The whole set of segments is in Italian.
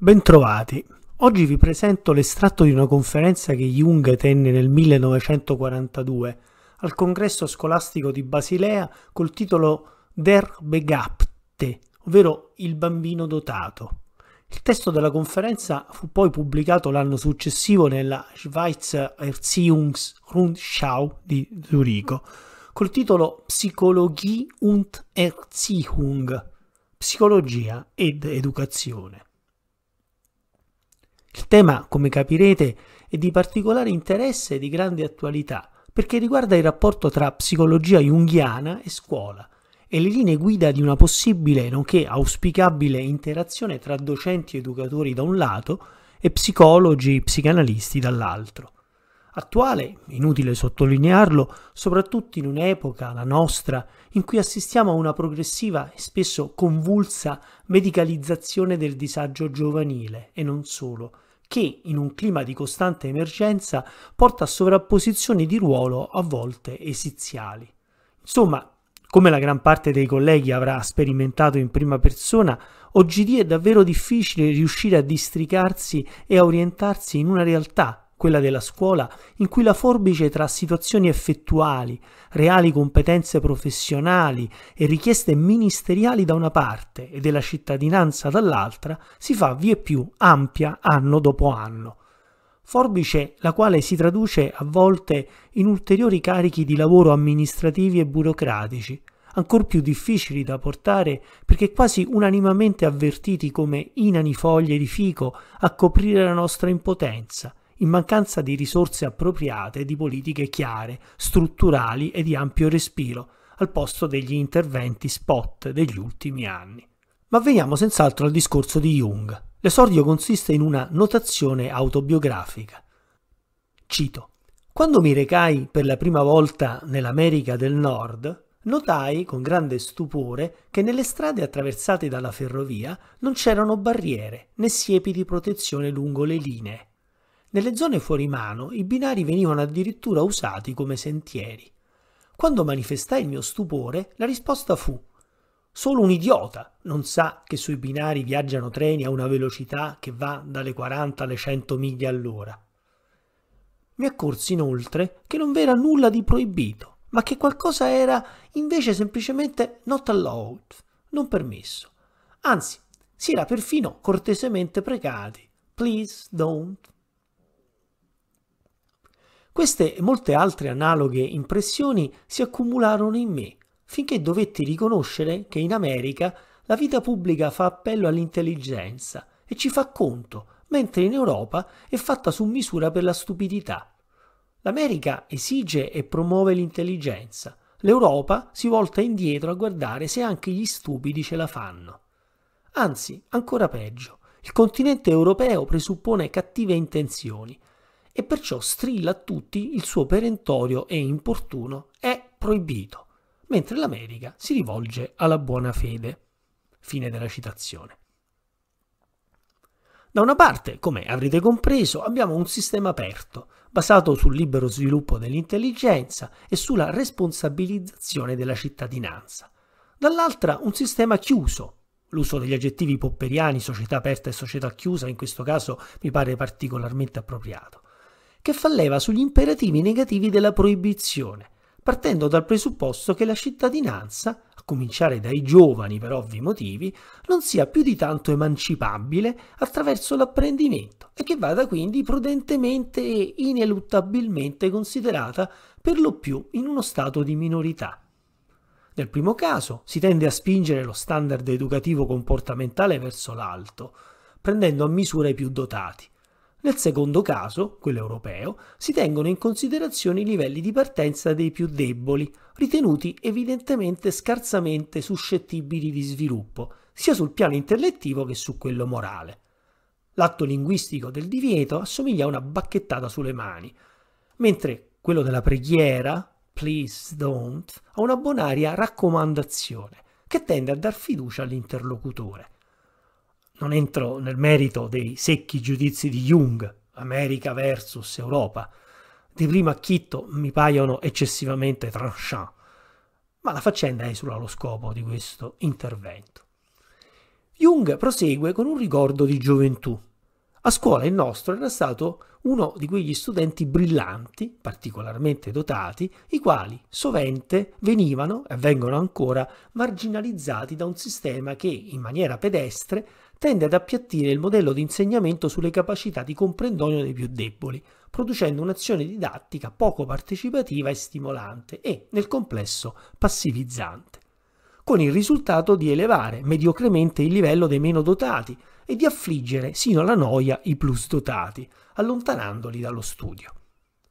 Bentrovati. Oggi vi presento l'estratto di una conferenza che Jung tenne nel 1942 al congresso scolastico di Basilea col titolo Der Begabte, ovvero Il bambino dotato. Il testo della conferenza fu poi pubblicato l'anno successivo nella Schweizer Erziehungsrundschau di Zurigo col titolo Psychologie und Erziehung, Psicologia ed Educazione. Il tema, come capirete, è di particolare interesse e di grande attualità, perché riguarda il rapporto tra psicologia junghiana e scuola e le linee guida di una possibile, nonché auspicabile interazione tra docenti ed educatori da un lato e psicologi e psicanalisti dall'altro attuale, inutile sottolinearlo, soprattutto in un'epoca, la nostra, in cui assistiamo a una progressiva e spesso convulsa medicalizzazione del disagio giovanile e non solo, che in un clima di costante emergenza porta a sovrapposizioni di ruolo a volte esiziali. Insomma, come la gran parte dei colleghi avrà sperimentato in prima persona, oggi è davvero difficile riuscire a districarsi e a orientarsi in una realtà quella della scuola, in cui la forbice tra situazioni effettuali, reali competenze professionali e richieste ministeriali da una parte e della cittadinanza dall'altra si fa vie più ampia anno dopo anno. Forbice la quale si traduce a volte in ulteriori carichi di lavoro amministrativi e burocratici, ancor più difficili da portare perché quasi unanimamente avvertiti come inani foglie di fico a coprire la nostra impotenza, in mancanza di risorse appropriate, di politiche chiare, strutturali e di ampio respiro, al posto degli interventi spot degli ultimi anni. Ma veniamo senz'altro al discorso di Jung. L'esordio consiste in una notazione autobiografica. Cito. Quando mi recai per la prima volta nell'America del Nord, notai con grande stupore che nelle strade attraversate dalla ferrovia non c'erano barriere né siepi di protezione lungo le linee nelle zone fuori mano i binari venivano addirittura usati come sentieri. Quando manifestai il mio stupore, la risposta fu Solo un idiota non sa che sui binari viaggiano treni a una velocità che va dalle 40 alle 100 miglia all'ora. Mi accorsi inoltre che non v'era nulla di proibito, ma che qualcosa era invece semplicemente not allowed, non permesso. Anzi, si era perfino cortesemente precati. Please don't queste e molte altre analoghe impressioni si accumularono in me, finché dovetti riconoscere che in America la vita pubblica fa appello all'intelligenza e ci fa conto, mentre in Europa è fatta su misura per la stupidità. L'America esige e promuove l'intelligenza, l'Europa si volta indietro a guardare se anche gli stupidi ce la fanno. Anzi, ancora peggio, il continente europeo presuppone cattive intenzioni e perciò strilla a tutti il suo perentorio e importuno è proibito, mentre l'America si rivolge alla buona fede. Fine della citazione. Da una parte, come avrete compreso, abbiamo un sistema aperto, basato sul libero sviluppo dell'intelligenza e sulla responsabilizzazione della cittadinanza. Dall'altra, un sistema chiuso. L'uso degli aggettivi popperiani, società aperta e società chiusa, in questo caso mi pare particolarmente appropriato che fa leva sugli imperativi negativi della proibizione, partendo dal presupposto che la cittadinanza, a cominciare dai giovani per ovvi motivi, non sia più di tanto emancipabile attraverso l'apprendimento e che vada quindi prudentemente e ineluttabilmente considerata per lo più in uno stato di minorità. Nel primo caso si tende a spingere lo standard educativo comportamentale verso l'alto, prendendo a misura i più dotati, nel secondo caso, quello europeo, si tengono in considerazione i livelli di partenza dei più deboli, ritenuti evidentemente scarsamente suscettibili di sviluppo, sia sul piano intellettivo che su quello morale. L'atto linguistico del divieto assomiglia a una bacchettata sulle mani, mentre quello della preghiera, please don't, ha una buonaria raccomandazione, che tende a dar fiducia all'interlocutore. Non entro nel merito dei secchi giudizi di Jung, America versus Europa. Di primo acchitto mi paiono eccessivamente tranchant, ma la faccenda esula lo scopo di questo intervento. Jung prosegue con un ricordo di gioventù. A scuola il nostro era stato uno di quegli studenti brillanti, particolarmente dotati, i quali sovente venivano e vengono ancora marginalizzati da un sistema che, in maniera pedestre, tende ad appiattire il modello di insegnamento sulle capacità di comprendonio dei più deboli, producendo un'azione didattica poco partecipativa e stimolante e, nel complesso, passivizzante, con il risultato di elevare mediocremente il livello dei meno dotati e di affliggere sino alla noia i plus dotati, allontanandoli dallo studio.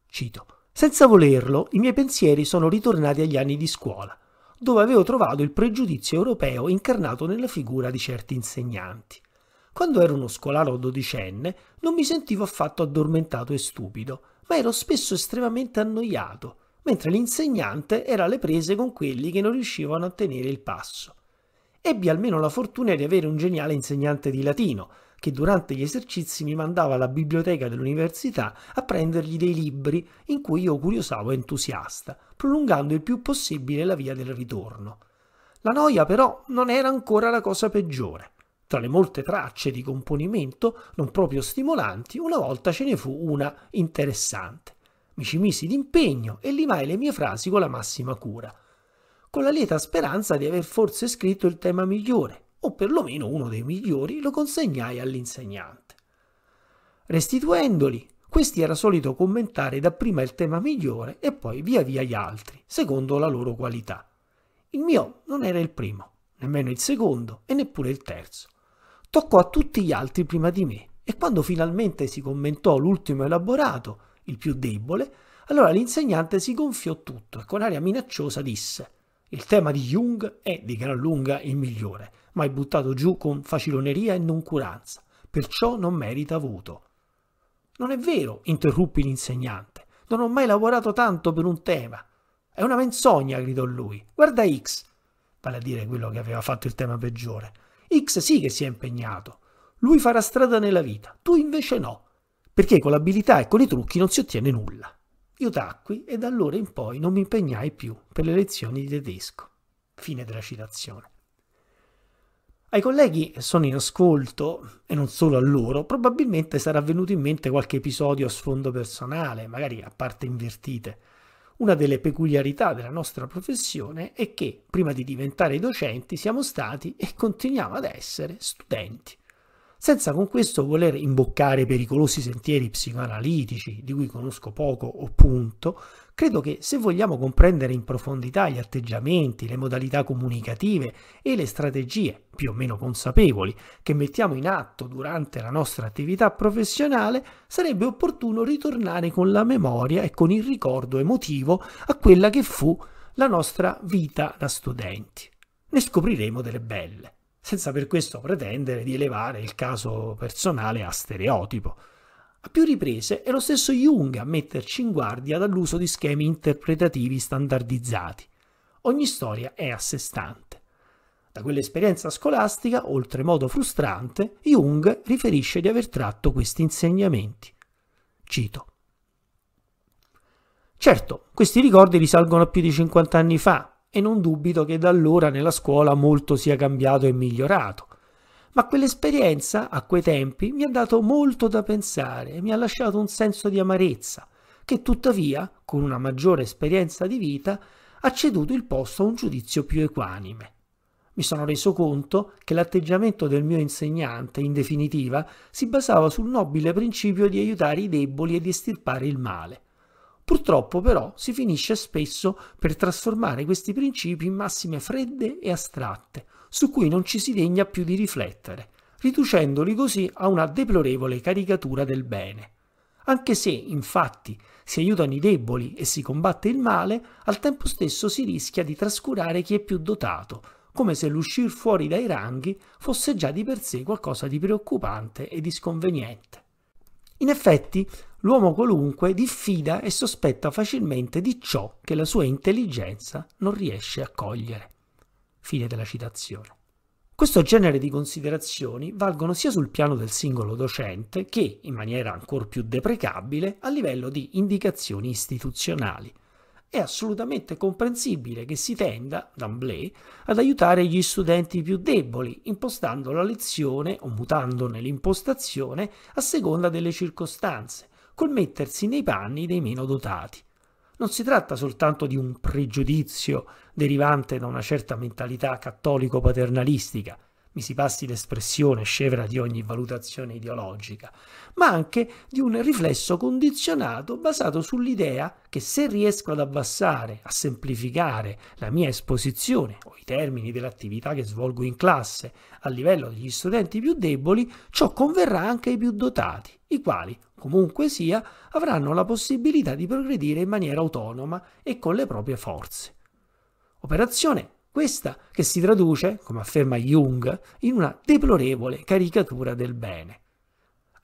Cito. Senza volerlo, i miei pensieri sono ritornati agli anni di scuola, dove avevo trovato il pregiudizio europeo incarnato nella figura di certi insegnanti. Quando ero uno scolaro dodicenne non mi sentivo affatto addormentato e stupido, ma ero spesso estremamente annoiato, mentre l'insegnante era alle prese con quelli che non riuscivano a tenere il passo. Ebbi almeno la fortuna di avere un geniale insegnante di latino, che durante gli esercizi mi mandava alla biblioteca dell'università a prendergli dei libri in cui io curiosavo entusiasta, prolungando il più possibile la via del ritorno. La noia però non era ancora la cosa peggiore. Tra le molte tracce di componimento non proprio stimolanti, una volta ce ne fu una interessante. Mi ci misi d'impegno e limai le mie frasi con la massima cura, con la lieta speranza di aver forse scritto il tema migliore, o perlomeno uno dei migliori, lo consegnai all'insegnante. Restituendoli, questi era solito commentare dapprima il tema migliore e poi via via gli altri, secondo la loro qualità. Il mio non era il primo, nemmeno il secondo e neppure il terzo. Toccò a tutti gli altri prima di me e quando finalmente si commentò l'ultimo elaborato, il più debole, allora l'insegnante si gonfiò tutto e con aria minacciosa disse il tema di Jung è di gran lunga il migliore ma è buttato giù con faciloneria e noncuranza, perciò non merita voto. Non è vero, interruppi l'insegnante, non ho mai lavorato tanto per un tema. È una menzogna, gridò lui. Guarda X, vale a dire quello che aveva fatto il tema peggiore. X sì che si è impegnato. Lui farà strada nella vita, tu invece no, perché con l'abilità e con i trucchi non si ottiene nulla. Io tacqui e da allora in poi non mi impegnai più per le lezioni di tedesco. Fine della citazione. Ai colleghi che sono in ascolto, e non solo a loro, probabilmente sarà venuto in mente qualche episodio a sfondo personale, magari a parte invertite. Una delle peculiarità della nostra professione è che, prima di diventare docenti, siamo stati e continuiamo ad essere studenti. Senza con questo voler imboccare pericolosi sentieri psicoanalitici, di cui conosco poco o punto, Credo che se vogliamo comprendere in profondità gli atteggiamenti, le modalità comunicative e le strategie, più o meno consapevoli, che mettiamo in atto durante la nostra attività professionale, sarebbe opportuno ritornare con la memoria e con il ricordo emotivo a quella che fu la nostra vita da studenti. Ne scopriremo delle belle, senza per questo pretendere di elevare il caso personale a stereotipo. A più riprese è lo stesso Jung a metterci in guardia dall'uso di schemi interpretativi standardizzati. Ogni storia è a sé stante. Da quell'esperienza scolastica, oltremodo frustrante, Jung riferisce di aver tratto questi insegnamenti. Cito. Certo, questi ricordi risalgono a più di 50 anni fa e non dubito che da allora nella scuola molto sia cambiato e migliorato ma quell'esperienza, a quei tempi, mi ha dato molto da pensare e mi ha lasciato un senso di amarezza, che tuttavia, con una maggiore esperienza di vita, ha ceduto il posto a un giudizio più equanime. Mi sono reso conto che l'atteggiamento del mio insegnante, in definitiva, si basava sul nobile principio di aiutare i deboli e di estirpare il male. Purtroppo però si finisce spesso per trasformare questi principi in massime fredde e astratte, su cui non ci si degna più di riflettere, riducendoli così a una deplorevole caricatura del bene. Anche se, infatti, si aiutano i deboli e si combatte il male, al tempo stesso si rischia di trascurare chi è più dotato, come se l'uscir fuori dai ranghi fosse già di per sé qualcosa di preoccupante e di sconveniente. In effetti, l'uomo qualunque diffida e sospetta facilmente di ciò che la sua intelligenza non riesce a cogliere. Fine della citazione. Questo genere di considerazioni valgono sia sul piano del singolo docente che, in maniera ancor più deprecabile, a livello di indicazioni istituzionali. È assolutamente comprensibile che si tenda, d'amblè, ad aiutare gli studenti più deboli, impostando la lezione o mutandone l'impostazione a seconda delle circostanze, col mettersi nei panni dei meno dotati, non si tratta soltanto di un pregiudizio derivante da una certa mentalità cattolico-paternalistica, mi si passi l'espressione scevra di ogni valutazione ideologica, ma anche di un riflesso condizionato basato sull'idea che se riesco ad abbassare, a semplificare la mia esposizione o i termini dell'attività che svolgo in classe a livello degli studenti più deboli, ciò converrà anche ai più dotati, i quali, comunque sia, avranno la possibilità di progredire in maniera autonoma e con le proprie forze. Operazione questa che si traduce, come afferma Jung, in una deplorevole caricatura del bene.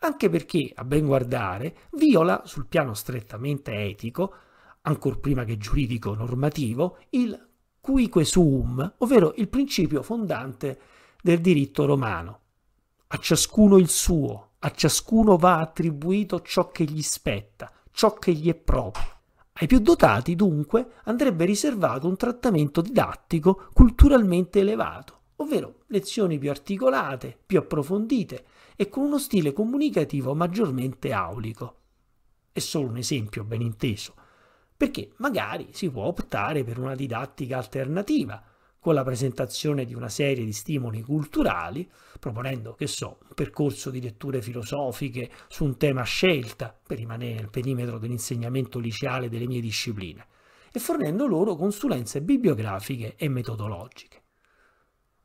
Anche perché, a ben guardare, viola, sul piano strettamente etico, ancor prima che giuridico normativo, il cuique sum, ovvero il principio fondante del diritto romano. A ciascuno il suo, a ciascuno va attribuito ciò che gli spetta, ciò che gli è proprio. Ai più dotati, dunque, andrebbe riservato un trattamento didattico culturalmente elevato, ovvero lezioni più articolate, più approfondite e con uno stile comunicativo maggiormente aulico. È solo un esempio, ben inteso, perché magari si può optare per una didattica alternativa, con la presentazione di una serie di stimoli culturali, proponendo, che so, un percorso di letture filosofiche su un tema scelta per rimanere nel perimetro dell'insegnamento liceale delle mie discipline, e fornendo loro consulenze bibliografiche e metodologiche.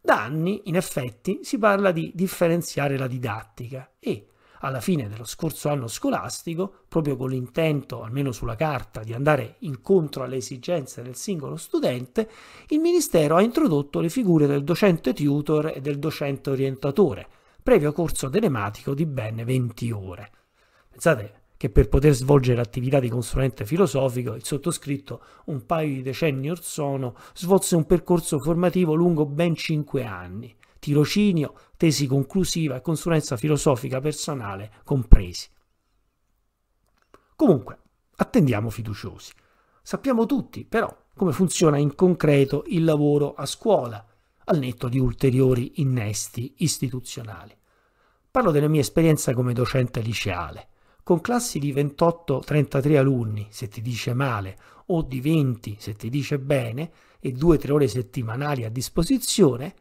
Da anni, in effetti, si parla di differenziare la didattica e, alla fine dello scorso anno scolastico, proprio con l'intento, almeno sulla carta, di andare incontro alle esigenze del singolo studente, il Ministero ha introdotto le figure del docente tutor e del docente orientatore, previo corso telematico di ben 20 ore. Pensate che per poter svolgere l'attività di consulente filosofico, il sottoscritto un paio di decenni or sono svolse un percorso formativo lungo ben 5 anni, tirocinio, tesi conclusiva e consulenza filosofica personale compresi. Comunque, attendiamo fiduciosi. Sappiamo tutti, però, come funziona in concreto il lavoro a scuola, al netto di ulteriori innesti istituzionali. Parlo della mia esperienza come docente liceale. Con classi di 28-33 alunni, se ti dice male, o di 20 se ti dice bene, e 2-3 ore settimanali a disposizione,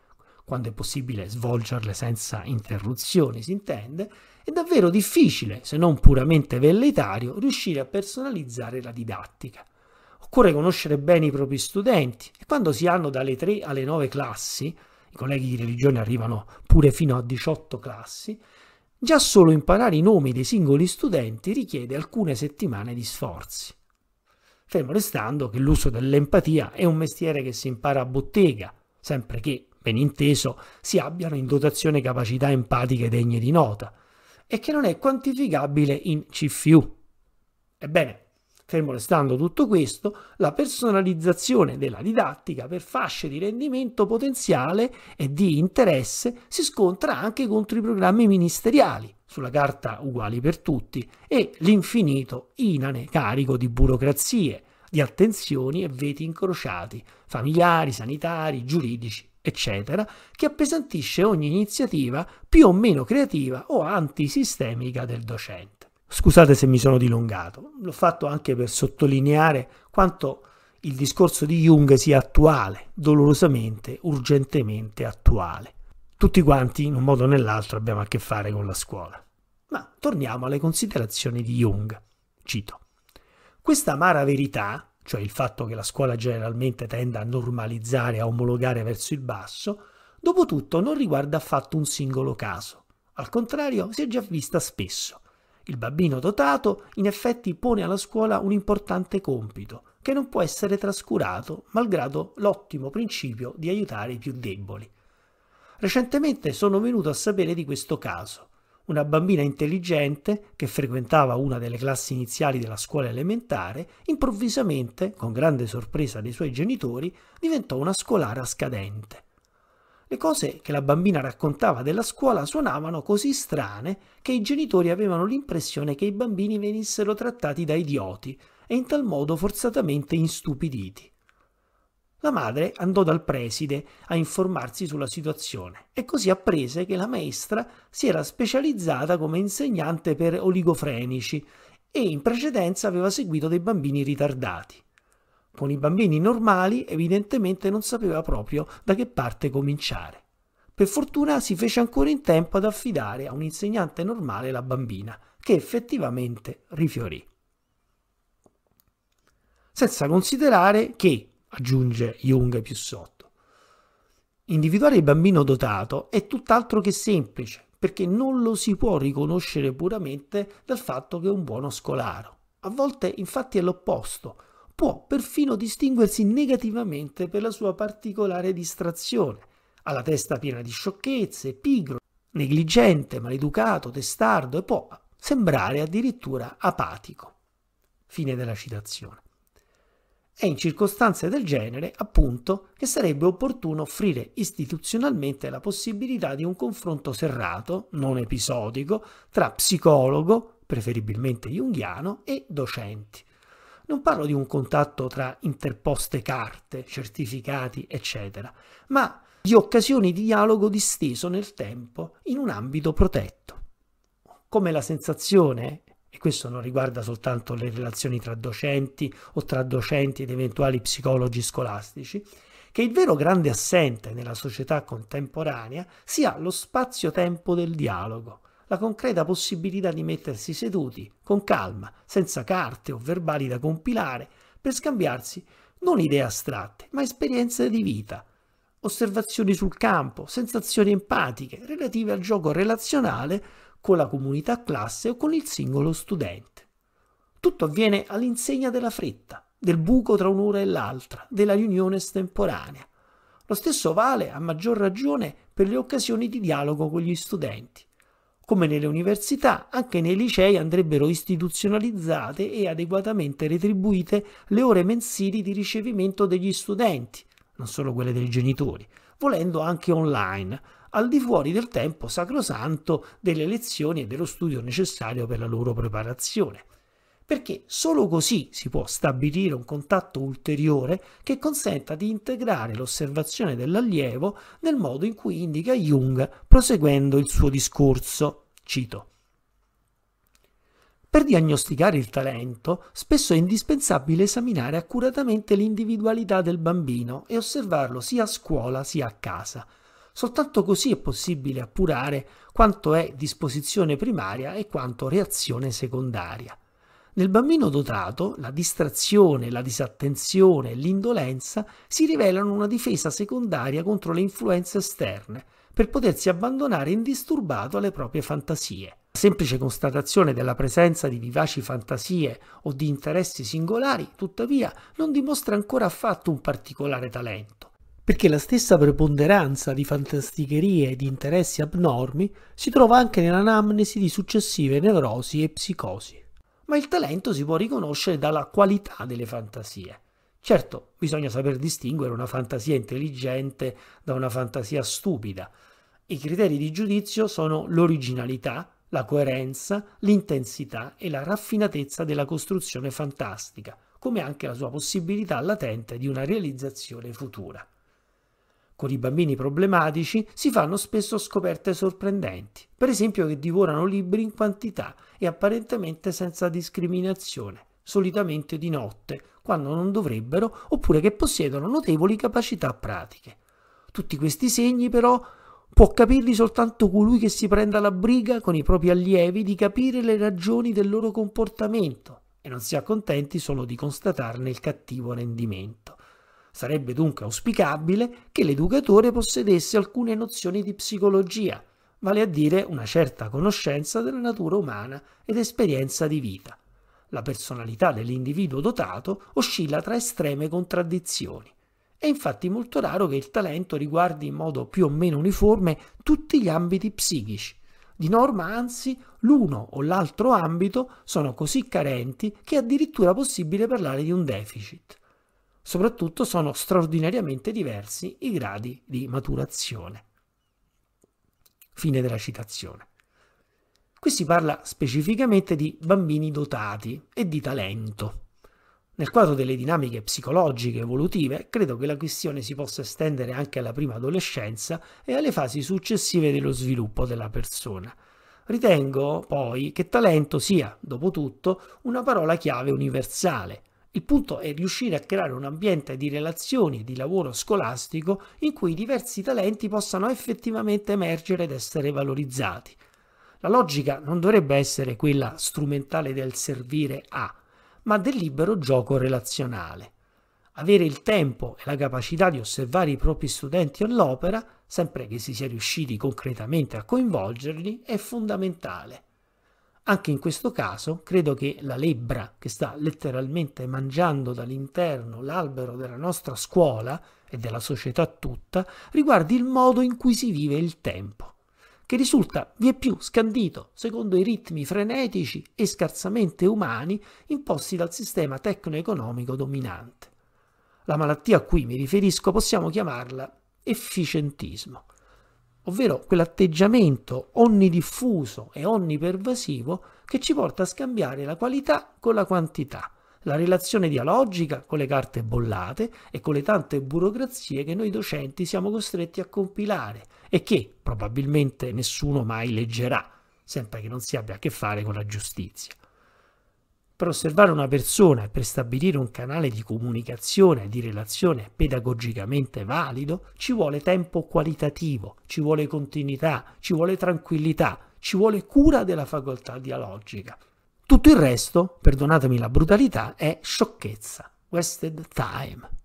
quando è possibile svolgerle senza interruzioni, si intende, è davvero difficile, se non puramente velleitario, riuscire a personalizzare la didattica. Occorre conoscere bene i propri studenti e quando si hanno dalle 3 alle 9 classi, i colleghi di religione arrivano pure fino a 18 classi, già solo imparare i nomi dei singoli studenti richiede alcune settimane di sforzi. Fermo restando che l'uso dell'empatia è un mestiere che si impara a bottega, sempre che ben inteso, si abbiano in dotazione capacità empatiche degne di nota, e che non è quantificabile in CFU. Ebbene, fermo restando tutto questo, la personalizzazione della didattica per fasce di rendimento potenziale e di interesse si scontra anche contro i programmi ministeriali, sulla carta uguali per tutti, e l'infinito inane carico di burocrazie, di attenzioni e veti incrociati, familiari, sanitari, giuridici eccetera, che appesantisce ogni iniziativa più o meno creativa o antisistemica del docente. Scusate se mi sono dilungato, l'ho fatto anche per sottolineare quanto il discorso di Jung sia attuale, dolorosamente, urgentemente attuale. Tutti quanti, in un modo o nell'altro, abbiamo a che fare con la scuola. Ma torniamo alle considerazioni di Jung. Cito. Questa amara verità, cioè il fatto che la scuola generalmente tenda a normalizzare, a omologare verso il basso, dopotutto non riguarda affatto un singolo caso. Al contrario, si è già vista spesso. Il bambino dotato in effetti pone alla scuola un importante compito, che non può essere trascurato malgrado l'ottimo principio di aiutare i più deboli. Recentemente sono venuto a sapere di questo caso una bambina intelligente che frequentava una delle classi iniziali della scuola elementare, improvvisamente, con grande sorpresa dei suoi genitori, diventò una scolara scadente. Le cose che la bambina raccontava della scuola suonavano così strane che i genitori avevano l'impressione che i bambini venissero trattati da idioti e in tal modo forzatamente instupiditi. La madre andò dal preside a informarsi sulla situazione e così apprese che la maestra si era specializzata come insegnante per oligofrenici e in precedenza aveva seguito dei bambini ritardati. Con i bambini normali evidentemente non sapeva proprio da che parte cominciare. Per fortuna si fece ancora in tempo ad affidare a un insegnante normale la bambina, che effettivamente rifiorì. Senza considerare che, aggiunge Jung più sotto. Individuare il bambino dotato è tutt'altro che semplice, perché non lo si può riconoscere puramente dal fatto che è un buono scolaro. A volte infatti è l'opposto, può perfino distinguersi negativamente per la sua particolare distrazione. Ha la testa piena di sciocchezze, pigro, negligente, maleducato, testardo e può sembrare addirittura apatico. Fine della citazione. È in circostanze del genere, appunto, che sarebbe opportuno offrire istituzionalmente la possibilità di un confronto serrato, non episodico, tra psicologo, preferibilmente junghiano, e docenti. Non parlo di un contatto tra interposte carte, certificati, eccetera, ma di occasioni di dialogo disteso nel tempo in un ambito protetto. Come la sensazione e questo non riguarda soltanto le relazioni tra docenti o tra docenti ed eventuali psicologi scolastici, che il vero grande assente nella società contemporanea sia lo spazio-tempo del dialogo, la concreta possibilità di mettersi seduti, con calma, senza carte o verbali da compilare, per scambiarsi non idee astratte, ma esperienze di vita, osservazioni sul campo, sensazioni empatiche relative al gioco relazionale con la comunità classe o con il singolo studente. Tutto avviene all'insegna della fretta, del buco tra un'ora e l'altra, della riunione estemporanea. Lo stesso vale a maggior ragione per le occasioni di dialogo con gli studenti. Come nelle università, anche nei licei andrebbero istituzionalizzate e adeguatamente retribuite le ore mensili di ricevimento degli studenti, non solo quelle dei genitori, volendo anche online, al di fuori del tempo sacrosanto delle lezioni e dello studio necessario per la loro preparazione. Perché solo così si può stabilire un contatto ulteriore che consenta di integrare l'osservazione dell'allievo nel modo in cui indica Jung proseguendo il suo discorso. Cito. Per diagnosticare il talento, spesso è indispensabile esaminare accuratamente l'individualità del bambino e osservarlo sia a scuola sia a casa, Soltanto così è possibile appurare quanto è disposizione primaria e quanto reazione secondaria. Nel bambino dotato la distrazione, la disattenzione e l'indolenza si rivelano una difesa secondaria contro le influenze esterne, per potersi abbandonare indisturbato alle proprie fantasie. La semplice constatazione della presenza di vivaci fantasie o di interessi singolari, tuttavia, non dimostra ancora affatto un particolare talento perché la stessa preponderanza di fantasticherie e di interessi abnormi si trova anche nell'anamnesi di successive nevrosi e psicosi. Ma il talento si può riconoscere dalla qualità delle fantasie. Certo, bisogna saper distinguere una fantasia intelligente da una fantasia stupida. I criteri di giudizio sono l'originalità, la coerenza, l'intensità e la raffinatezza della costruzione fantastica, come anche la sua possibilità latente di una realizzazione futura con i bambini problematici si fanno spesso scoperte sorprendenti, per esempio che divorano libri in quantità e apparentemente senza discriminazione, solitamente di notte, quando non dovrebbero, oppure che possiedono notevoli capacità pratiche. Tutti questi segni però può capirli soltanto colui che si prenda la briga con i propri allievi di capire le ragioni del loro comportamento e non si accontenti solo di constatarne il cattivo rendimento Sarebbe dunque auspicabile che l'educatore possedesse alcune nozioni di psicologia, vale a dire una certa conoscenza della natura umana ed esperienza di vita. La personalità dell'individuo dotato oscilla tra estreme contraddizioni. È infatti molto raro che il talento riguardi in modo più o meno uniforme tutti gli ambiti psichici. Di norma, anzi, l'uno o l'altro ambito sono così carenti che è addirittura possibile parlare di un deficit. Soprattutto sono straordinariamente diversi i gradi di maturazione. Fine della citazione. Qui si parla specificamente di bambini dotati e di talento. Nel quadro delle dinamiche psicologiche evolutive, credo che la questione si possa estendere anche alla prima adolescenza e alle fasi successive dello sviluppo della persona. Ritengo poi che talento sia, dopo tutto, una parola chiave universale, il punto è riuscire a creare un ambiente di relazioni e di lavoro scolastico in cui i diversi talenti possano effettivamente emergere ed essere valorizzati. La logica non dovrebbe essere quella strumentale del servire a, ma del libero gioco relazionale. Avere il tempo e la capacità di osservare i propri studenti all'opera, sempre che si sia riusciti concretamente a coinvolgerli, è fondamentale. Anche in questo caso credo che la lebbra, che sta letteralmente mangiando dall'interno l'albero della nostra scuola e della società tutta, riguardi il modo in cui si vive il tempo, che risulta vieppiù scandito secondo i ritmi frenetici e scarsamente umani imposti dal sistema tecno-economico dominante. La malattia a cui mi riferisco possiamo chiamarla efficientismo ovvero quell'atteggiamento onnidiffuso e onnipervasivo che ci porta a scambiare la qualità con la quantità, la relazione dialogica con le carte bollate e con le tante burocrazie che noi docenti siamo costretti a compilare e che probabilmente nessuno mai leggerà, sempre che non si abbia a che fare con la giustizia per osservare una persona e per stabilire un canale di comunicazione e di relazione pedagogicamente valido, ci vuole tempo qualitativo, ci vuole continuità, ci vuole tranquillità, ci vuole cura della facoltà dialogica. Tutto il resto, perdonatemi la brutalità, è sciocchezza, wasted time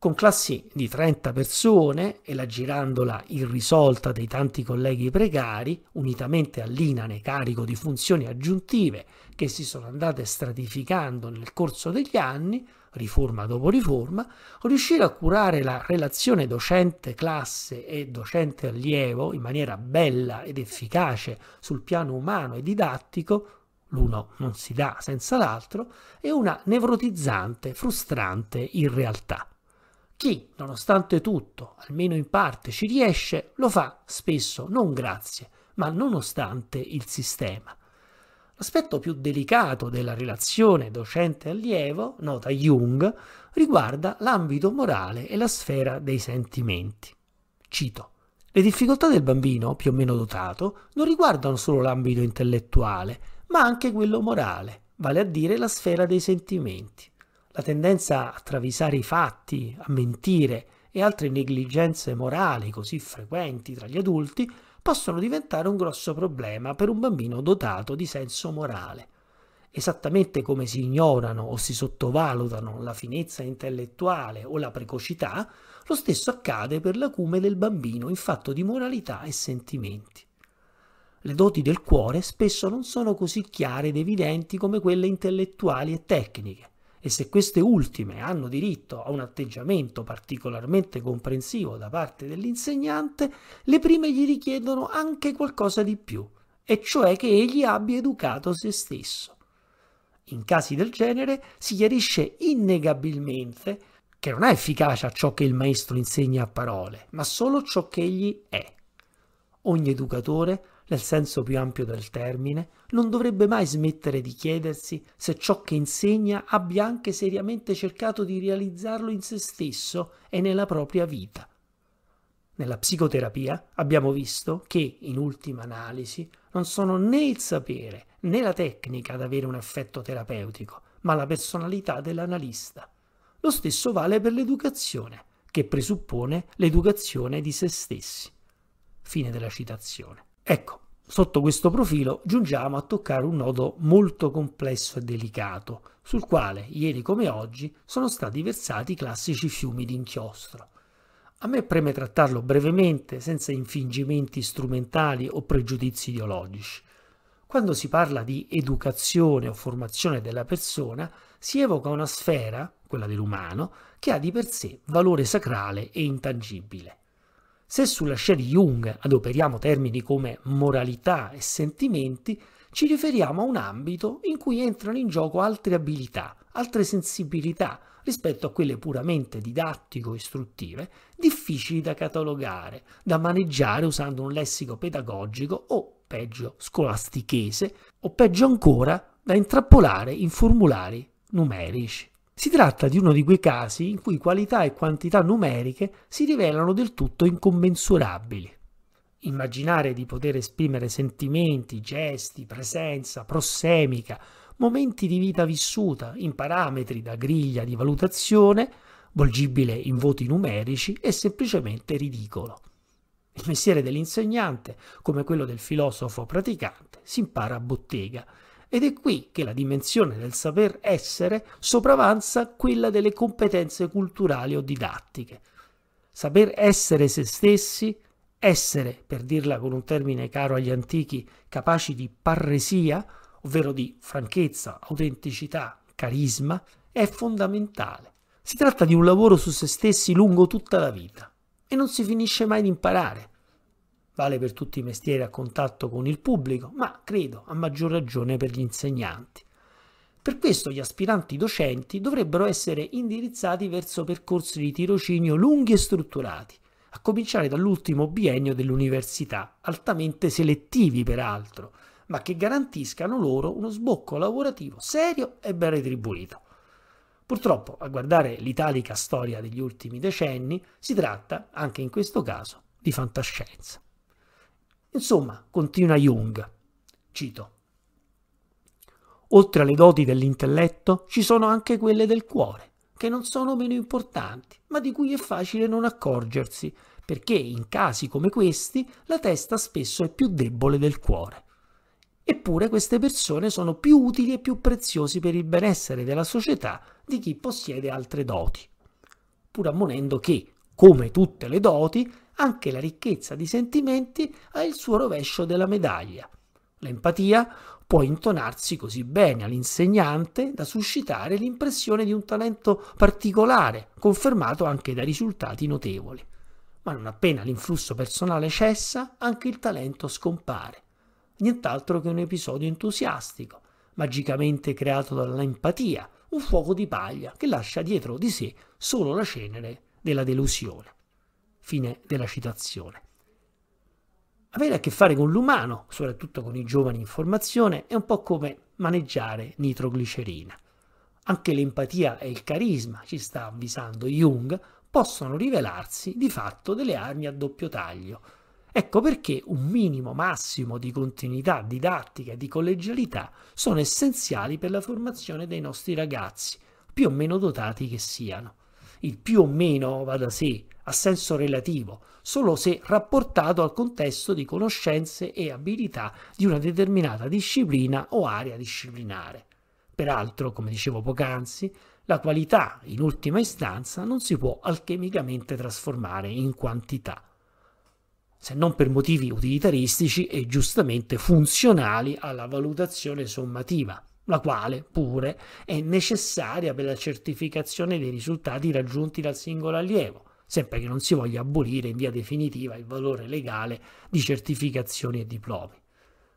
con classi di 30 persone e la girandola irrisolta dei tanti colleghi precari, unitamente all'inane carico di funzioni aggiuntive che si sono andate stratificando nel corso degli anni, riforma dopo riforma, riuscire a curare la relazione docente-classe e docente-allievo in maniera bella ed efficace sul piano umano e didattico l'uno non si dà senza l'altro, è una nevrotizzante, frustrante irrealtà. Chi, nonostante tutto, almeno in parte ci riesce, lo fa spesso non grazie, ma nonostante il sistema. L'aspetto più delicato della relazione docente-allievo, nota Jung, riguarda l'ambito morale e la sfera dei sentimenti. Cito. Le difficoltà del bambino, più o meno dotato, non riguardano solo l'ambito intellettuale, ma anche quello morale, vale a dire la sfera dei sentimenti la tendenza a travisare i fatti, a mentire e altre negligenze morali così frequenti tra gli adulti possono diventare un grosso problema per un bambino dotato di senso morale. Esattamente come si ignorano o si sottovalutano la finezza intellettuale o la precocità, lo stesso accade per l'acume del bambino in fatto di moralità e sentimenti. Le doti del cuore spesso non sono così chiare ed evidenti come quelle intellettuali e tecniche, e se queste ultime hanno diritto a un atteggiamento particolarmente comprensivo da parte dell'insegnante, le prime gli richiedono anche qualcosa di più, e cioè che egli abbia educato se stesso. In casi del genere si chiarisce innegabilmente che non ha efficacia ciò che il maestro insegna a parole, ma solo ciò che egli è. Ogni educatore nel senso più ampio del termine, non dovrebbe mai smettere di chiedersi se ciò che insegna abbia anche seriamente cercato di realizzarlo in se stesso e nella propria vita. Nella psicoterapia abbiamo visto che, in ultima analisi, non sono né il sapere né la tecnica ad avere un effetto terapeutico, ma la personalità dell'analista. Lo stesso vale per l'educazione, che presuppone l'educazione di se stessi. Fine della citazione. Ecco, sotto questo profilo giungiamo a toccare un nodo molto complesso e delicato, sul quale, ieri come oggi, sono stati versati i classici fiumi d'inchiostro. A me preme trattarlo brevemente, senza infingimenti strumentali o pregiudizi ideologici. Quando si parla di educazione o formazione della persona, si evoca una sfera, quella dell'umano, che ha di per sé valore sacrale e intangibile. Se sulla scia di Jung adoperiamo termini come moralità e sentimenti, ci riferiamo a un ambito in cui entrano in gioco altre abilità, altre sensibilità rispetto a quelle puramente didattico-istruttive, difficili da catalogare, da maneggiare usando un lessico pedagogico o, peggio, scolastichese, o peggio ancora, da intrappolare in formulari numerici. Si tratta di uno di quei casi in cui qualità e quantità numeriche si rivelano del tutto incommensurabili. Immaginare di poter esprimere sentimenti, gesti, presenza, prossemica, momenti di vita vissuta in parametri da griglia di valutazione, volgibile in voti numerici, è semplicemente ridicolo. Il mestiere dell'insegnante, come quello del filosofo praticante, si impara a bottega ed è qui che la dimensione del saper essere sopravanza quella delle competenze culturali o didattiche. Saper essere se stessi, essere, per dirla con un termine caro agli antichi, capaci di parresia, ovvero di franchezza, autenticità, carisma, è fondamentale. Si tratta di un lavoro su se stessi lungo tutta la vita e non si finisce mai di imparare vale per tutti i mestieri a contatto con il pubblico, ma credo a maggior ragione per gli insegnanti. Per questo gli aspiranti docenti dovrebbero essere indirizzati verso percorsi di tirocinio lunghi e strutturati, a cominciare dall'ultimo biennio dell'università, altamente selettivi peraltro, ma che garantiscano loro uno sbocco lavorativo serio e ben retribuito. Purtroppo, a guardare l'italica storia degli ultimi decenni, si tratta, anche in questo caso, di fantascienza. Insomma, continua Jung, cito, oltre alle doti dell'intelletto ci sono anche quelle del cuore, che non sono meno importanti, ma di cui è facile non accorgersi, perché in casi come questi la testa spesso è più debole del cuore. Eppure queste persone sono più utili e più preziosi per il benessere della società di chi possiede altre doti, pur ammonendo che, come tutte le doti, anche la ricchezza di sentimenti ha il suo rovescio della medaglia. L'empatia può intonarsi così bene all'insegnante da suscitare l'impressione di un talento particolare, confermato anche da risultati notevoli. Ma non appena l'influsso personale cessa, anche il talento scompare. Nient'altro che un episodio entusiastico, magicamente creato dall'empatia, un fuoco di paglia che lascia dietro di sé solo la cenere della delusione. Fine della citazione. Avere a che fare con l'umano, soprattutto con i giovani in formazione, è un po' come maneggiare nitroglicerina. Anche l'empatia e il carisma, ci sta avvisando Jung, possono rivelarsi di fatto delle armi a doppio taglio. Ecco perché un minimo massimo di continuità didattica e di collegialità sono essenziali per la formazione dei nostri ragazzi, più o meno dotati che siano. Il più o meno va da sé, ha senso relativo, solo se rapportato al contesto di conoscenze e abilità di una determinata disciplina o area disciplinare. Peraltro, come dicevo poc'anzi, la qualità, in ultima istanza, non si può alchemicamente trasformare in quantità, se non per motivi utilitaristici e giustamente funzionali alla valutazione sommativa la quale pure è necessaria per la certificazione dei risultati raggiunti dal singolo allievo, sempre che non si voglia abolire in via definitiva il valore legale di certificazioni e diplomi.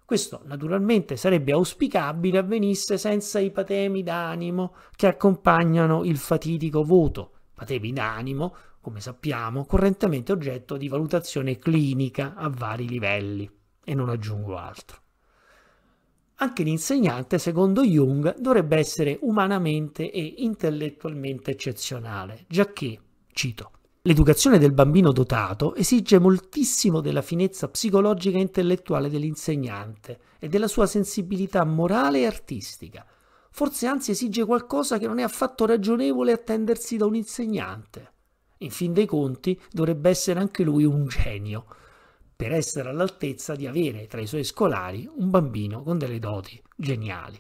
Questo naturalmente sarebbe auspicabile avvenisse senza i patemi d'animo che accompagnano il fatidico voto, patemi d'animo, come sappiamo, correntemente oggetto di valutazione clinica a vari livelli. E non aggiungo altro. Anche l'insegnante, secondo Jung, dovrebbe essere umanamente e intellettualmente eccezionale, giacché, cito, L'educazione del bambino dotato esige moltissimo della finezza psicologica e intellettuale dell'insegnante e della sua sensibilità morale e artistica. Forse anzi esige qualcosa che non è affatto ragionevole attendersi da un insegnante. In fin dei conti dovrebbe essere anche lui un genio, per essere all'altezza di avere tra i suoi scolari un bambino con delle doti geniali.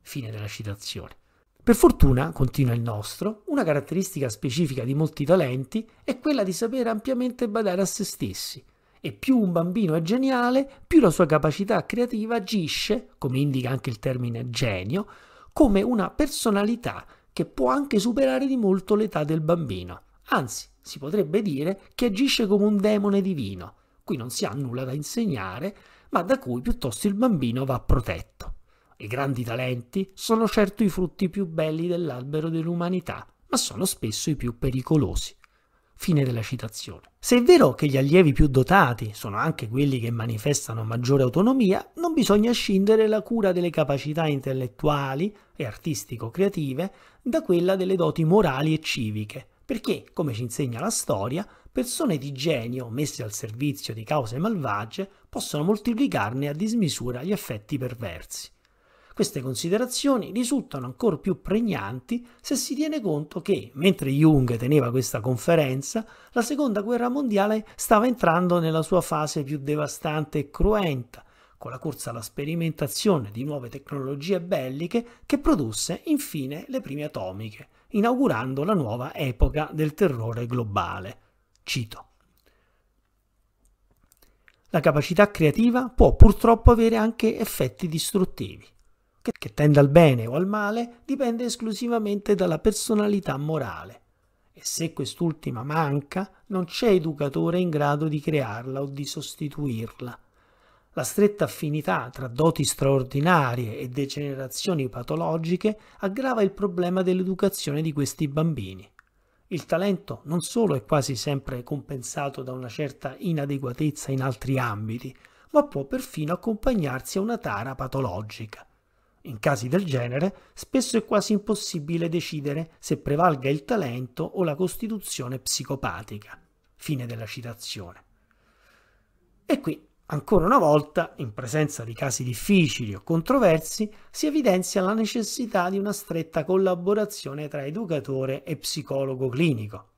Fine della citazione. Per fortuna, continua il nostro, una caratteristica specifica di molti talenti è quella di sapere ampiamente badare a se stessi. E più un bambino è geniale, più la sua capacità creativa agisce, come indica anche il termine genio, come una personalità che può anche superare di molto l'età del bambino. Anzi, si potrebbe dire che agisce come un demone divino, qui non si ha nulla da insegnare, ma da cui piuttosto il bambino va protetto. I grandi talenti sono certo i frutti più belli dell'albero dell'umanità, ma sono spesso i più pericolosi. Fine della citazione. Se è vero che gli allievi più dotati sono anche quelli che manifestano maggiore autonomia, non bisogna scindere la cura delle capacità intellettuali e artistico-creative da quella delle doti morali e civiche, perché, come ci insegna la storia, persone di genio messe al servizio di cause malvagie possono moltiplicarne a dismisura gli effetti perversi. Queste considerazioni risultano ancora più pregnanti se si tiene conto che, mentre Jung teneva questa conferenza, la seconda guerra mondiale stava entrando nella sua fase più devastante e cruenta, con la corsa alla sperimentazione di nuove tecnologie belliche che produsse infine le prime atomiche, inaugurando la nuova epoca del terrore globale. Cito. La capacità creativa può purtroppo avere anche effetti distruttivi. Che, che tenda al bene o al male dipende esclusivamente dalla personalità morale. E se quest'ultima manca, non c'è educatore in grado di crearla o di sostituirla. La stretta affinità tra doti straordinarie e degenerazioni patologiche aggrava il problema dell'educazione di questi bambini. Il talento non solo è quasi sempre compensato da una certa inadeguatezza in altri ambiti, ma può perfino accompagnarsi a una tara patologica. In casi del genere, spesso è quasi impossibile decidere se prevalga il talento o la costituzione psicopatica. Fine della citazione. E qui Ancora una volta, in presenza di casi difficili o controversi, si evidenzia la necessità di una stretta collaborazione tra educatore e psicologo clinico.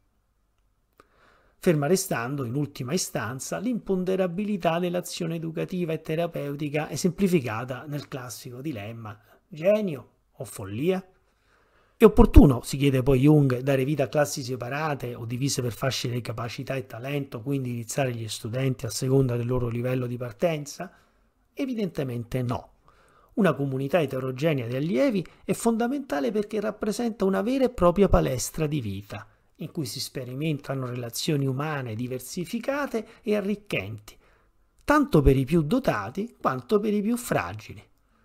Ferma restando, in ultima istanza, l'imponderabilità dell'azione educativa e terapeutica esemplificata nel classico dilemma genio o follia. È opportuno, si chiede poi Jung, dare vita a classi separate o divise per fasce di capacità e talento, quindi iniziare gli studenti a seconda del loro livello di partenza? Evidentemente no. Una comunità eterogenea di allievi è fondamentale perché rappresenta una vera e propria palestra di vita, in cui si sperimentano relazioni umane diversificate e arricchenti, tanto per i più dotati quanto per i più fragili.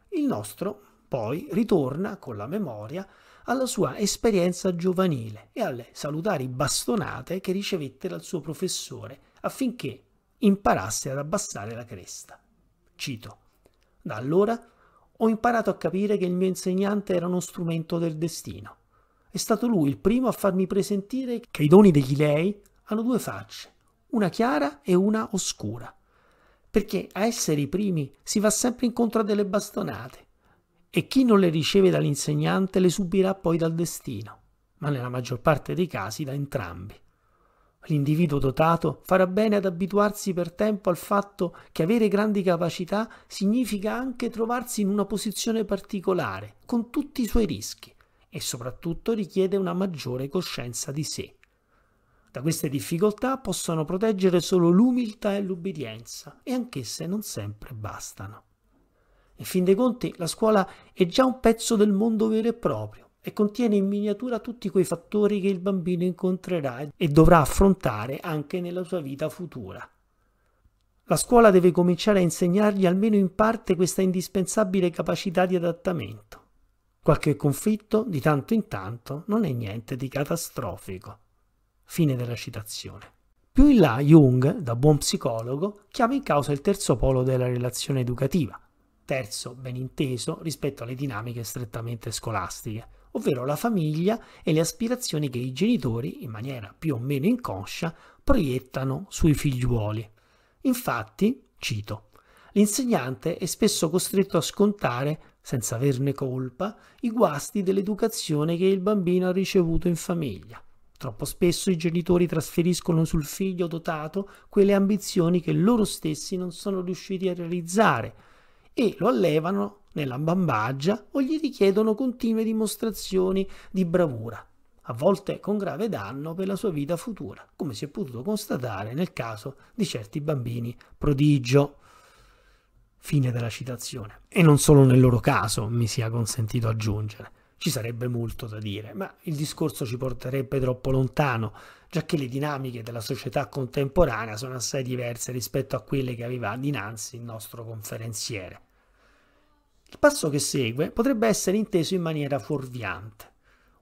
Il nostro, poi, ritorna con la memoria alla sua esperienza giovanile e alle salutari bastonate che ricevette dal suo professore affinché imparasse ad abbassare la cresta. Cito, da allora ho imparato a capire che il mio insegnante era uno strumento del destino. È stato lui il primo a farmi presentire che i doni degli lei hanno due facce, una chiara e una oscura. Perché a essere i primi si va sempre incontro a delle bastonate e chi non le riceve dall'insegnante le subirà poi dal destino, ma nella maggior parte dei casi da entrambi. L'individuo dotato farà bene ad abituarsi per tempo al fatto che avere grandi capacità significa anche trovarsi in una posizione particolare, con tutti i suoi rischi, e soprattutto richiede una maggiore coscienza di sé. Da queste difficoltà possono proteggere solo l'umiltà e l'ubbidienza, e anch'esse non sempre bastano. In fin dei conti, la scuola è già un pezzo del mondo vero e proprio e contiene in miniatura tutti quei fattori che il bambino incontrerà e dovrà affrontare anche nella sua vita futura. La scuola deve cominciare a insegnargli almeno in parte questa indispensabile capacità di adattamento. Qualche conflitto, di tanto in tanto, non è niente di catastrofico. Fine della citazione. Più in là, Jung, da buon psicologo, chiama in causa il terzo polo della relazione educativa, terzo beninteso rispetto alle dinamiche strettamente scolastiche, ovvero la famiglia e le aspirazioni che i genitori, in maniera più o meno inconscia, proiettano sui figliuoli. Infatti, cito, l'insegnante è spesso costretto a scontare, senza averne colpa, i guasti dell'educazione che il bambino ha ricevuto in famiglia. Troppo spesso i genitori trasferiscono sul figlio dotato quelle ambizioni che loro stessi non sono riusciti a realizzare e lo allevano nella bambaggia o gli richiedono continue dimostrazioni di bravura, a volte con grave danno per la sua vita futura, come si è potuto constatare nel caso di certi bambini prodigio. Fine della citazione. E non solo nel loro caso, mi sia consentito aggiungere. Ci sarebbe molto da dire, ma il discorso ci porterebbe troppo lontano giacché le dinamiche della società contemporanea sono assai diverse rispetto a quelle che aveva dinanzi il nostro conferenziere. Il passo che segue potrebbe essere inteso in maniera fuorviante.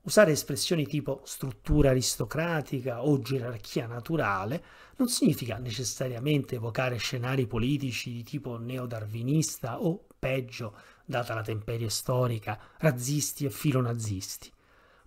Usare espressioni tipo struttura aristocratica o gerarchia naturale non significa necessariamente evocare scenari politici di tipo neodarwinista o, peggio, data la temperie storica, razzisti e filonazisti.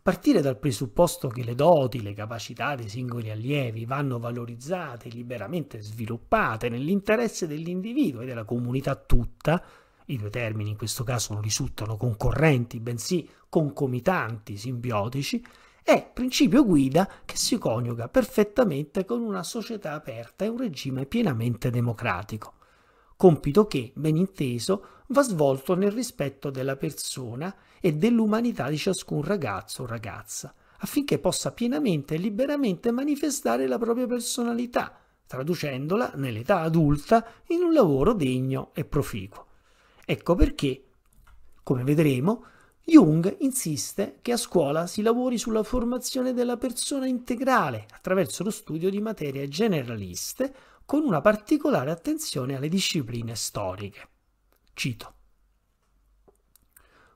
Partire dal presupposto che le doti, le capacità dei singoli allievi vanno valorizzate, liberamente sviluppate nell'interesse dell'individuo e della comunità tutta, i due termini in questo caso non risultano concorrenti, bensì concomitanti, simbiotici, è principio guida che si coniuga perfettamente con una società aperta e un regime pienamente democratico. Compito che, ben inteso, va svolto nel rispetto della persona e dell'umanità di ciascun ragazzo o ragazza, affinché possa pienamente e liberamente manifestare la propria personalità, traducendola nell'età adulta in un lavoro degno e proficuo. Ecco perché, come vedremo, Jung insiste che a scuola si lavori sulla formazione della persona integrale attraverso lo studio di materie generaliste con una particolare attenzione alle discipline storiche. Cito.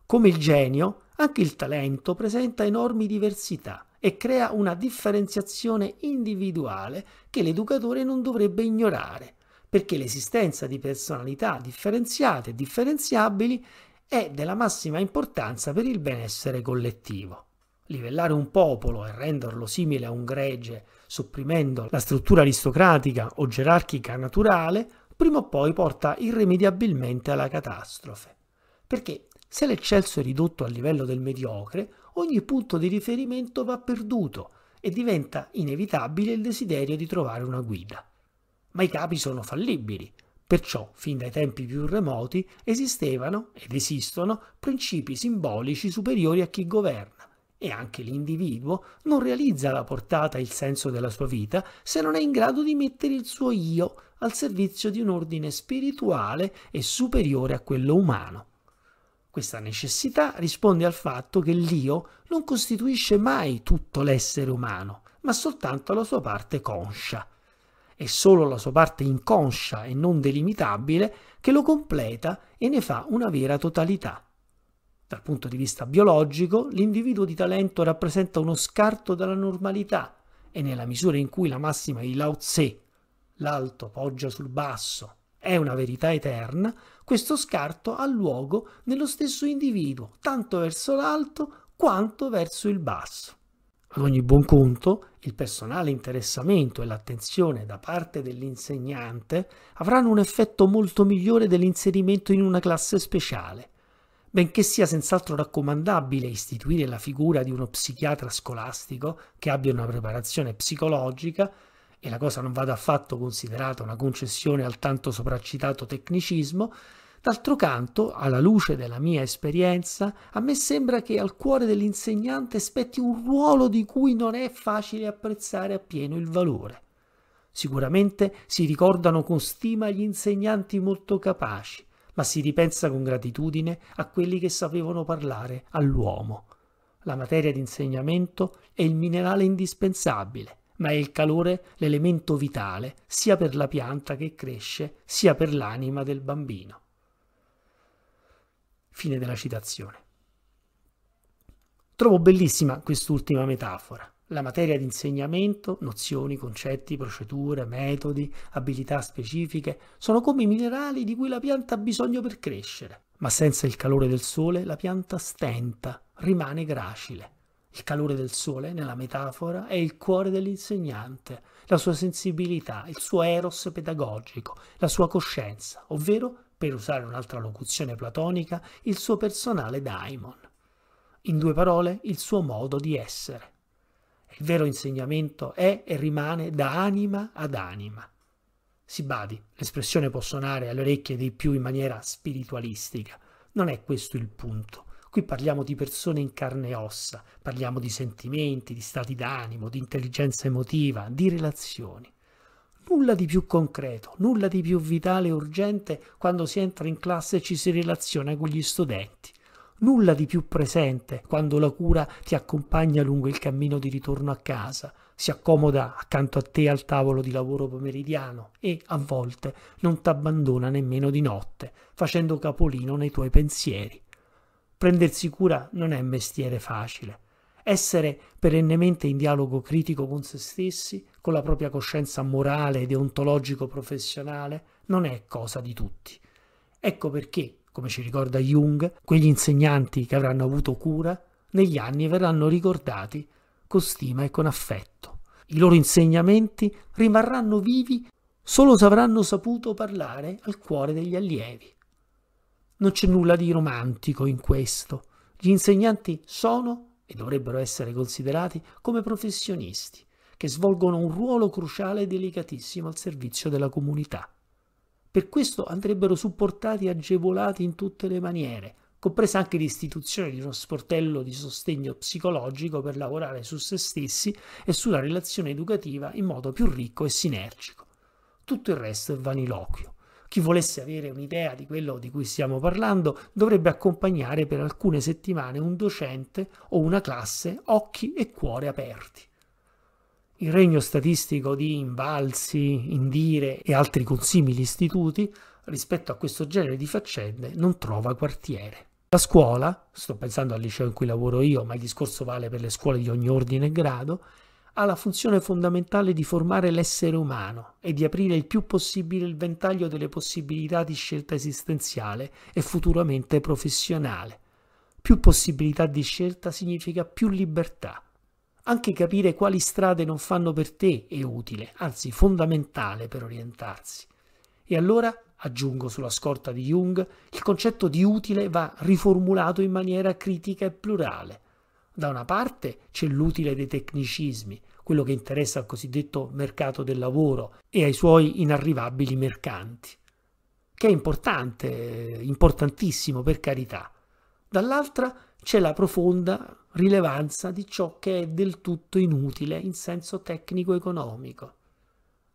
Come il genio, anche il talento presenta enormi diversità e crea una differenziazione individuale che l'educatore non dovrebbe ignorare, perché l'esistenza di personalità differenziate e differenziabili è della massima importanza per il benessere collettivo. Livellare un popolo e renderlo simile a un gregge, sopprimendo la struttura aristocratica o gerarchica naturale, prima o poi porta irrimediabilmente alla catastrofe. Perché se l'eccelso è ridotto al livello del mediocre, ogni punto di riferimento va perduto e diventa inevitabile il desiderio di trovare una guida. Ma i capi sono fallibili, perciò fin dai tempi più remoti esistevano ed esistono principi simbolici superiori a chi governa, e anche l'individuo non realizza la portata e il senso della sua vita se non è in grado di mettere il suo io al servizio di un ordine spirituale e superiore a quello umano. Questa necessità risponde al fatto che l'io non costituisce mai tutto l'essere umano, ma soltanto la sua parte conscia. È solo la sua parte inconscia e non delimitabile che lo completa e ne fa una vera totalità. Dal punto di vista biologico, l'individuo di talento rappresenta uno scarto dalla normalità e nella misura in cui la massima di Lao Tse, l'alto poggia sul basso, è una verità eterna, questo scarto ha luogo nello stesso individuo, tanto verso l'alto quanto verso il basso. Ad ogni buon conto, il personale interessamento e l'attenzione da parte dell'insegnante avranno un effetto molto migliore dell'inserimento in una classe speciale benché sia senz'altro raccomandabile istituire la figura di uno psichiatra scolastico che abbia una preparazione psicologica, e la cosa non vada affatto considerata una concessione al tanto sopraccitato tecnicismo, d'altro canto, alla luce della mia esperienza, a me sembra che al cuore dell'insegnante spetti un ruolo di cui non è facile apprezzare appieno il valore. Sicuramente si ricordano con stima gli insegnanti molto capaci, ma si ripensa con gratitudine a quelli che sapevano parlare all'uomo. La materia di insegnamento è il minerale indispensabile, ma è il calore l'elemento vitale sia per la pianta che cresce, sia per l'anima del bambino. Fine della citazione. Trovo bellissima quest'ultima metafora la materia di insegnamento, nozioni, concetti, procedure, metodi, abilità specifiche, sono come i minerali di cui la pianta ha bisogno per crescere. Ma senza il calore del sole la pianta stenta, rimane gracile. Il calore del sole, nella metafora, è il cuore dell'insegnante, la sua sensibilità, il suo eros pedagogico, la sua coscienza, ovvero, per usare un'altra locuzione platonica, il suo personale daimon. In due parole, il suo modo di essere. Il vero insegnamento è e rimane da anima ad anima. Si badi, l'espressione può suonare alle orecchie dei più in maniera spiritualistica. Non è questo il punto. Qui parliamo di persone in carne e ossa, parliamo di sentimenti, di stati d'animo, di intelligenza emotiva, di relazioni. Nulla di più concreto, nulla di più vitale e urgente quando si entra in classe e ci si relaziona con gli studenti nulla di più presente quando la cura ti accompagna lungo il cammino di ritorno a casa, si accomoda accanto a te al tavolo di lavoro pomeridiano e, a volte, non t'abbandona nemmeno di notte, facendo capolino nei tuoi pensieri. Prendersi cura non è mestiere facile. Essere perennemente in dialogo critico con se stessi, con la propria coscienza morale e deontologico professionale non è cosa di tutti. Ecco perché come ci ricorda Jung, quegli insegnanti che avranno avuto cura, negli anni verranno ricordati con stima e con affetto. I loro insegnamenti rimarranno vivi solo se avranno saputo parlare al cuore degli allievi. Non c'è nulla di romantico in questo. Gli insegnanti sono e dovrebbero essere considerati come professionisti che svolgono un ruolo cruciale e delicatissimo al servizio della comunità. Per questo andrebbero supportati e agevolati in tutte le maniere, compresa anche l'istituzione di uno sportello di sostegno psicologico per lavorare su se stessi e sulla relazione educativa in modo più ricco e sinergico. Tutto il resto è vaniloquio. Chi volesse avere un'idea di quello di cui stiamo parlando dovrebbe accompagnare per alcune settimane un docente o una classe occhi e cuore aperti. Il regno statistico di Imbalsi, Indire e altri consimili istituti rispetto a questo genere di faccende non trova quartiere. La scuola, sto pensando al liceo in cui lavoro io, ma il discorso vale per le scuole di ogni ordine e grado, ha la funzione fondamentale di formare l'essere umano e di aprire il più possibile il ventaglio delle possibilità di scelta esistenziale e futuramente professionale. Più possibilità di scelta significa più libertà, anche capire quali strade non fanno per te è utile, anzi fondamentale per orientarsi. E allora, aggiungo sulla scorta di Jung, il concetto di utile va riformulato in maniera critica e plurale. Da una parte c'è l'utile dei tecnicismi, quello che interessa al cosiddetto mercato del lavoro e ai suoi inarrivabili mercanti, che è importante, importantissimo per carità, dall'altra c'è la profonda rilevanza di ciò che è del tutto inutile in senso tecnico-economico,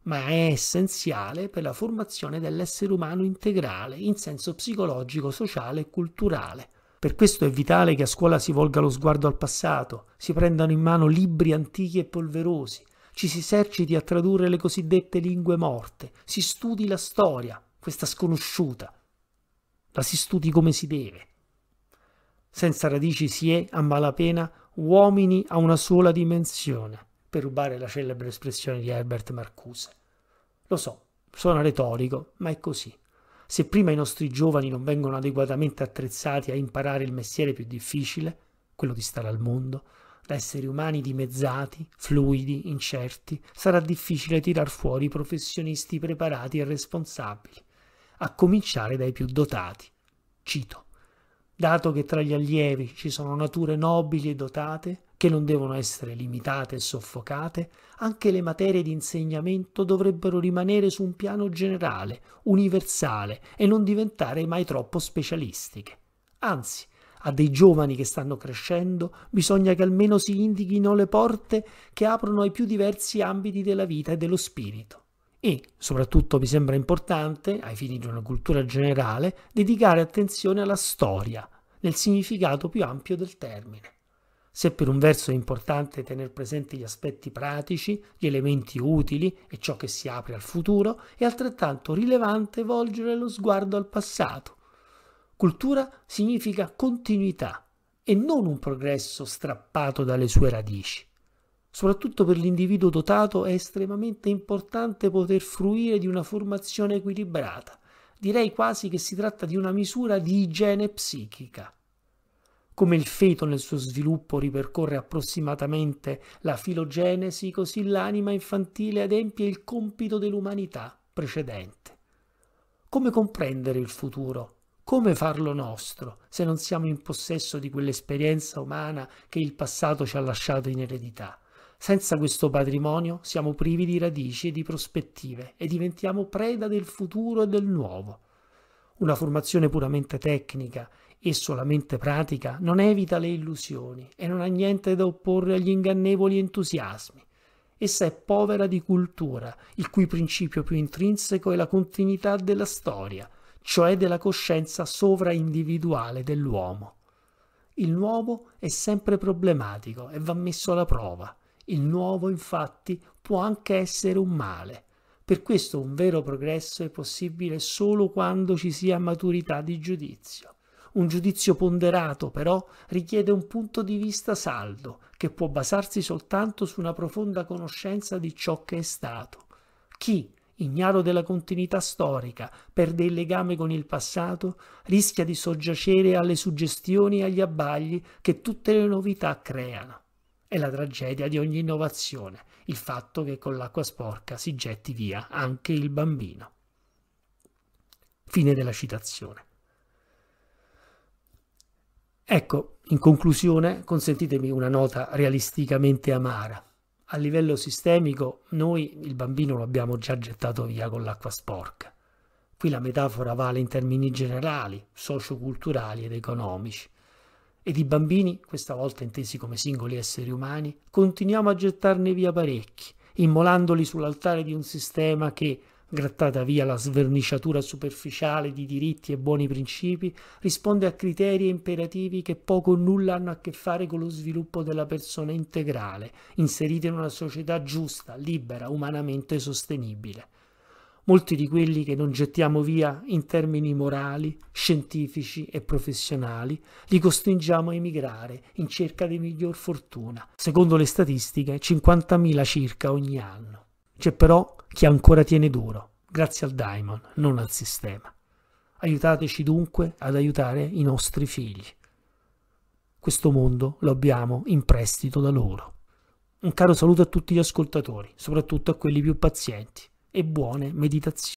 ma è essenziale per la formazione dell'essere umano integrale in senso psicologico, sociale e culturale. Per questo è vitale che a scuola si volga lo sguardo al passato, si prendano in mano libri antichi e polverosi, ci si eserciti a tradurre le cosiddette lingue morte, si studi la storia, questa sconosciuta. La si studi come si deve, senza radici si è, a malapena, uomini a una sola dimensione, per rubare la celebre espressione di Herbert Marcuse. Lo so, suona retorico, ma è così. Se prima i nostri giovani non vengono adeguatamente attrezzati a imparare il mestiere più difficile, quello di stare al mondo, da esseri umani dimezzati, fluidi, incerti, sarà difficile tirar fuori professionisti preparati e responsabili, a cominciare dai più dotati. Cito dato che tra gli allievi ci sono nature nobili e dotate, che non devono essere limitate e soffocate, anche le materie di insegnamento dovrebbero rimanere su un piano generale, universale e non diventare mai troppo specialistiche. Anzi, a dei giovani che stanno crescendo bisogna che almeno si indichino le porte che aprono ai più diversi ambiti della vita e dello spirito e, soprattutto mi sembra importante, ai fini di una cultura generale, dedicare attenzione alla storia, nel significato più ampio del termine. Se per un verso è importante tenere presenti gli aspetti pratici, gli elementi utili e ciò che si apre al futuro, è altrettanto rilevante volgere lo sguardo al passato. Cultura significa continuità e non un progresso strappato dalle sue radici. Soprattutto per l'individuo dotato è estremamente importante poter fruire di una formazione equilibrata. Direi quasi che si tratta di una misura di igiene psichica. Come il feto nel suo sviluppo ripercorre approssimatamente la filogenesi, così l'anima infantile adempie il compito dell'umanità precedente. Come comprendere il futuro? Come farlo nostro se non siamo in possesso di quell'esperienza umana che il passato ci ha lasciato in eredità? Senza questo patrimonio siamo privi di radici e di prospettive e diventiamo preda del futuro e del nuovo. Una formazione puramente tecnica e solamente pratica non evita le illusioni e non ha niente da opporre agli ingannevoli entusiasmi. Essa è povera di cultura, il cui principio più intrinseco è la continuità della storia, cioè della coscienza sovraindividuale dell'uomo. Il nuovo è sempre problematico e va messo alla prova. Il nuovo, infatti, può anche essere un male. Per questo un vero progresso è possibile solo quando ci sia maturità di giudizio. Un giudizio ponderato, però, richiede un punto di vista saldo, che può basarsi soltanto su una profonda conoscenza di ciò che è stato. Chi, ignaro della continuità storica, perde il legame con il passato, rischia di soggiacere alle suggestioni e agli abbagli che tutte le novità creano. È la tragedia di ogni innovazione, il fatto che con l'acqua sporca si getti via anche il bambino. Fine della citazione. Ecco, in conclusione, consentitemi una nota realisticamente amara. A livello sistemico, noi il bambino lo abbiamo già gettato via con l'acqua sporca. Qui la metafora vale in termini generali, socioculturali ed economici. Ed i bambini, questa volta intesi come singoli esseri umani, continuiamo a gettarne via parecchi, immolandoli sull'altare di un sistema che, grattata via la sverniciatura superficiale di diritti e buoni principi, risponde a criteri e imperativi che poco o nulla hanno a che fare con lo sviluppo della persona integrale, inserita in una società giusta, libera, umanamente sostenibile molti di quelli che non gettiamo via in termini morali, scientifici e professionali, li costringiamo a emigrare in cerca di miglior fortuna, secondo le statistiche 50.000 circa ogni anno. C'è però chi ancora tiene duro, grazie al daimon, non al sistema. Aiutateci dunque ad aiutare i nostri figli. Questo mondo lo abbiamo in prestito da loro. Un caro saluto a tutti gli ascoltatori, soprattutto a quelli più pazienti e buone meditazioni.